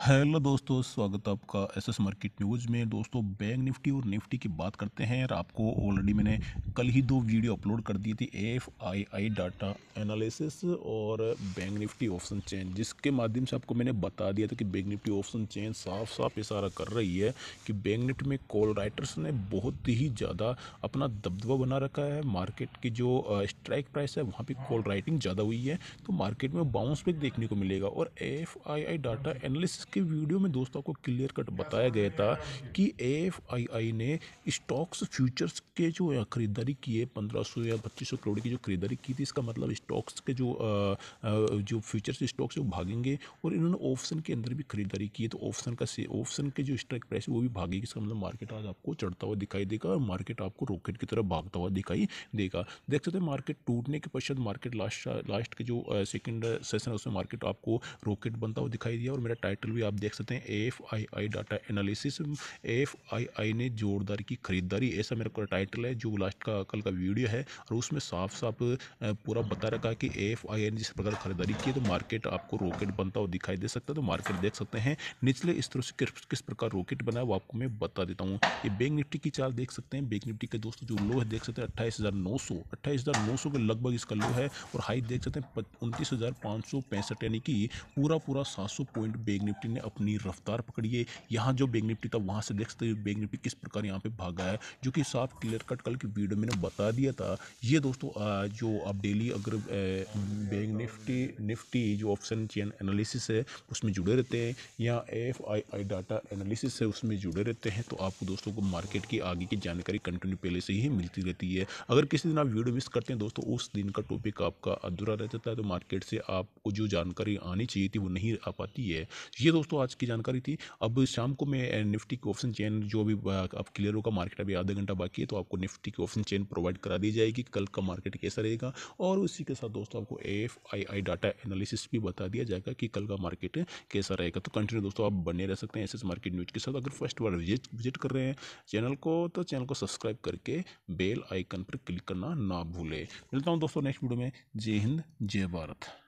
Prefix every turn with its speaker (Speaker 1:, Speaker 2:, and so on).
Speaker 1: hello दोस्तों स्वागत है आपका एस एस मार्केट न्यूज़ में दोस्तों बैंक निफ्टी और निफ्टी की बात करते हैं और आपको ऑलरेडी मैंने कल ही दो वीडियो अपलोड कर दी थी F I I data analysis और बैंक निफ्टी ऑप्शन चेंज जिसके माध्यम से आपको मैंने बता दिया था कि बैंक निफ्टी ऑप्शन चेंज साफ साफ इशारा कर रही है कि बैंक निफ्टी में कॉल राइटर्स ने बहुत ही ज़्यादा अपना दबदबा बना रखा है मार्केट की जो स्ट्राइक प्राइस है वहाँ पर कॉल राइटिंग ज़्यादा हुई है तो मार्केट में बाउंस भी देखने को मिलेगा और F I I data analysis के वीडियो में दोस्तों को क्लियर कट बताया गया था कि आई ने स्टॉक्स फ्यूचर्स के जो खरीदारी की है पंद्रह सौ या पच्चीस सौ करोड़ की जो खरीदारी की थी इसका मतलब स्टॉक्स के जो जो फ्यूचर्स स्टॉक्स वो भागेंगे और इन्होंने ऑप्शन के अंदर भी खरीदारी की है तो ऑप्शन का से ऑप्शन के जो स्ट्राइक प्राइस वो भी भागेगी इसका मतलब मार्केट आज आपको चढ़ता हुआ दिखाई देगा और मार्केट आपको रॉकेट की तरफ भागता हुआ दिखाई देगा देख सकते हैं मार्केट टूटने के पश्चात मार्केट लास्ट लास्ट के जो सेकेंड सेशन है उसमें मार्केट आपको रॉकेट बनता हुआ दिखाई दिया और मेरा टाइटल भी आप देख सकते हैं F I I data analysis F I I ने जोरदार की खरीदारी ऐसा मेरे को टाइटल है जो लास्ट का कल का वीडियो है और उसमें साफ साफ पूरा बता रखा है कि एफ आई आई ने जिस प्रकार खरीदारी की तो मार्केट आपको रॉकेट बनता हुआ दिखाई दे सकता है तो मार्केट देख सकते हैं निचले स्तर से किस प्रकार रॉकेट बना है वो आपको मैं बता देता हूँ ये बैंक निफ्टी की चाल देख सकते हैं बैंक निफ्टी के दोस्तों जो लो है देख सकते हैं अट्ठाईस हज़ार नौ सौ अट्ठाईस हज़ार नौ सौ के लगभग इसका लो है और हाई देख सकते हैं उनतीस हज़ार पाँच सौ पैंसठ यानी कि पूरा पूरा सात सौ पॉइंट बैंक निफ्टी निफ्टी ने अपनी रफ्तार पकड़ी है यहाँ जो बैंक निफ्टी था वहाँ से देख सकते बैंक निफ्टी किस प्रकार यहाँ पे भागा है जो कि साफ क्लियर कट कल की वीडियो मैंने बता दिया था ये दोस्तों जो आप डेली अगर बैंक निफ्टी निफ्टी जो ऑप्शन चेन एनालिसिस है उसमें जुड़े रहते हैं या F I I data analysis है उसमें जुड़े रहते हैं तो आपको दोस्तों को मार्केट की आगे की जानकारी कंटिन्यू पहले से ही मिलती रहती है अगर किसी दिन आप वीडियो मिस करते हैं दोस्तों उस दिन का टॉपिक आपका अधूरा रह जाता है तो मार्केट से आपको जो जानकारी आनी चाहिए थी वो नहीं आ पाती है ये दोस्तों आज की जानकारी थी अब शाम को मैं निफ्टी की ऑप्शन चेन जो भी अब क्लियर होगा मार्केट अभी आधा घंटा बाकी है तो आपको निफ्टी की ऑप्शन चेन प्रोवाइड करा दी जाएगी कल का मार्केट कैसा रहेगा और उसी के साथ दोस्तों आपको F I I data analysis भी बता दिया जाएगा कि कल का मार्केट कैसा रहेगा तो कंटिन्यू दोस्तों आप बने रह सकते हैं एस मार्केट न्यूज के साथ अगर फर्स्ट बार विजिट विजिट कर रहे हैं चैनल को तो चैनल को सब्सक्राइब करके बेल आइकन पर क्लिक करना ना भूलें मिलता हूँ दोस्तों नेक्स्ट वीडियो में जय हिंद जय भारत